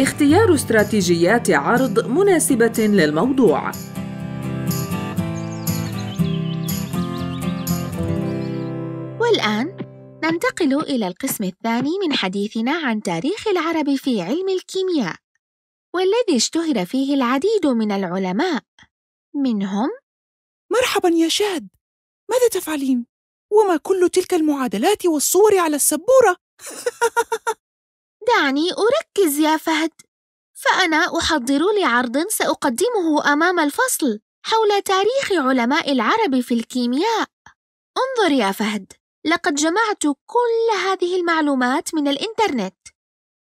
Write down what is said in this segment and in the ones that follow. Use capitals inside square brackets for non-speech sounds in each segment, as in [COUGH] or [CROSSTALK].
اختيار استراتيجيات عرض مناسبة للموضوع والآن ننتقل إلى القسم الثاني من حديثنا عن تاريخ العرب في علم الكيمياء والذي اشتهر فيه العديد من العلماء منهم مرحبا يا شاد ماذا تفعلين؟ وما كل تلك المعادلات والصور على السبورة؟ [LAUGHS] دعني أركز يا فهد فأنا أحضر لعرض سأقدمه أمام الفصل حول تاريخ علماء العرب في الكيمياء انظر يا فهد لقد جمعت كل هذه المعلومات من الإنترنت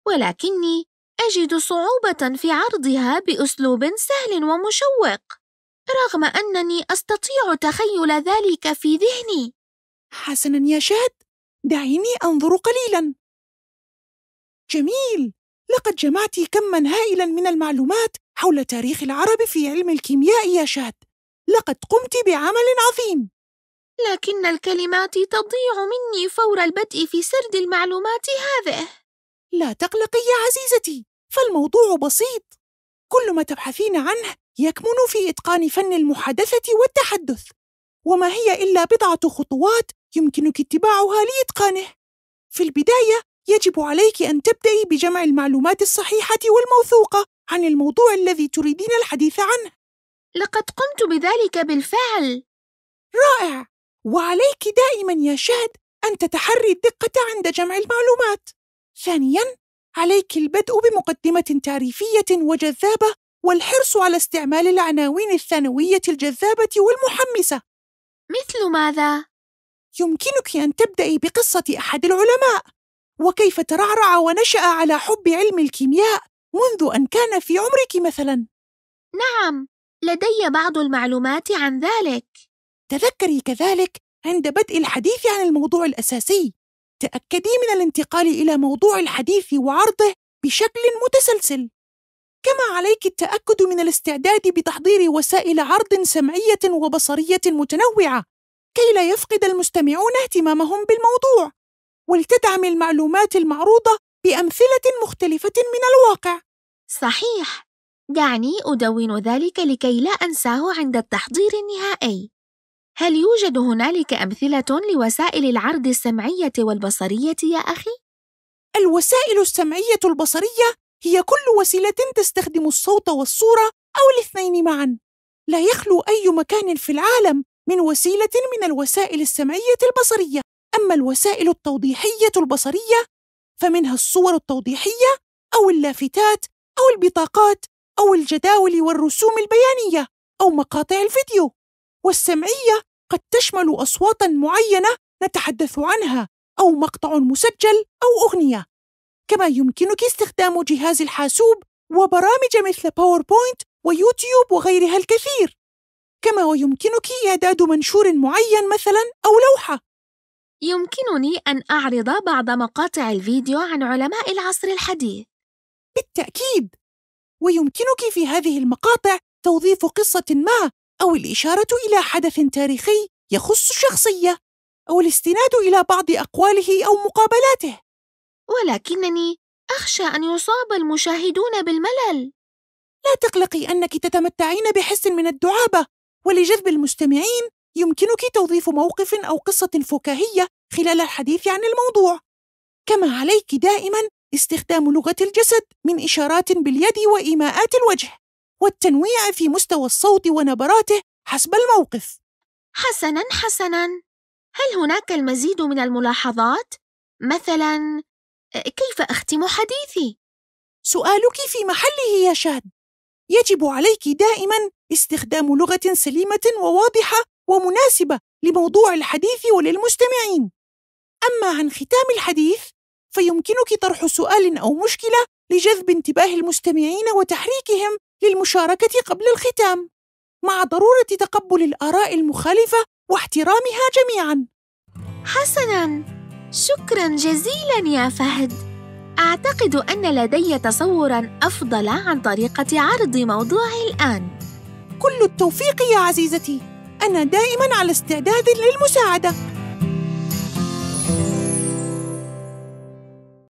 ولكني أجد صعوبة في عرضها بأسلوب سهل ومشوق رغم أنني أستطيع تخيل ذلك في ذهني حسناً يا شاد دعيني أنظر قليلاً جميل لقد جمعت كما هائلا من المعلومات حول تاريخ العرب في علم الكيمياء يا شاد لقد قمت بعمل عظيم لكن الكلمات تضيع مني فور البدء في سرد المعلومات هذه لا تقلقي يا عزيزتي فالموضوع بسيط كل ما تبحثين عنه يكمن في إتقان فن المحادثة والتحدث وما هي إلا بضعة خطوات يمكنك اتباعها لإتقانه في البداية يجب عليك أن تبدأي بجمع المعلومات الصحيحة والموثوقة عن الموضوع الذي تريدين الحديث عنه. لقد قمت بذلك بالفعل. رائع! وعليك دائما يا شهد أن تتحري الدقة عند جمع المعلومات. ثانيا، عليك البدء بمقدمة تعريفية وجذابة والحرص على استعمال العناوين الثانوية الجذابة والمحمسة. مثل ماذا؟ يمكنك أن تبدأي بقصة أحد العلماء وكيف ترعرع ونشأ على حب علم الكيمياء منذ أن كان في عمرك مثلاً. نعم، لدي بعض المعلومات عن ذلك. تذكري كذلك عند بدء الحديث عن الموضوع الأساسي، تأكدي من الانتقال إلى موضوع الحديث وعرضه بشكل متسلسل. كما عليك التأكد من الاستعداد بتحضير وسائل عرض سمعية وبصرية متنوعة كي لا يفقد المستمعون اهتمامهم بالموضوع ولتدعم المعلومات المعروضة بأمثلة مختلفة من الواقع صحيح دعني أدون ذلك لكي لا أنساه عند التحضير النهائي هل يوجد هنالك أمثلة لوسائل العرض السمعية والبصرية يا أخي؟ الوسائل السمعية البصرية هي كل وسيلة تستخدم الصوت والصورة أو الاثنين معا لا يخلو أي مكان في العالم من وسيلة من الوسائل السمعية البصرية أما الوسائل التوضيحية البصرية فمنها الصور التوضيحية أو اللافتات أو البطاقات أو الجداول والرسوم البيانية أو مقاطع الفيديو والسمعية قد تشمل أصواتا معينة نتحدث عنها أو مقطع مسجل أو أغنية كما يمكنك استخدام جهاز الحاسوب وبرامج مثل باوربوينت ويوتيوب وغيرها الكثير كما ويمكنك إعداد منشور معين مثلا أو لوحة يمكنني أن أعرض بعض مقاطع الفيديو عن علماء العصر الحديث. بالتأكيد، ويمكنك في هذه المقاطع توظيف قصة ما أو الإشارة إلى حدث تاريخي يخص شخصية أو الاستناد إلى بعض أقواله أو مقابلاته. ولكنني أخشى أن يصاب المشاهدون بالملل. لا تقلقي أنك تتمتعين بحس من الدعابة ولجذب المستمعين يمكنك توظيف موقف أو قصة فكاهية خلال الحديث عن الموضوع كما عليك دائما استخدام لغة الجسد من إشارات باليد وإيماءات الوجه والتنويع في مستوى الصوت ونبراته حسب الموقف حسنا حسنا هل هناك المزيد من الملاحظات؟ مثلا كيف أختم حديثي؟ سؤالك في محله يا شاد يجب عليك دائما استخدام لغة سليمة وواضحة ومناسبة لموضوع الحديث وللمستمعين أما عن ختام الحديث فيمكنك طرح سؤال أو مشكلة لجذب انتباه المستمعين وتحريكهم للمشاركة قبل الختام مع ضرورة تقبل الآراء المخالفة واحترامها جميعا حسنا شكرا جزيلا يا فهد أعتقد أن لدي تصورا أفضل عن طريقة عرض موضوعي الآن كل التوفيق يا عزيزتي أنا دائما على استعداد للمساعدة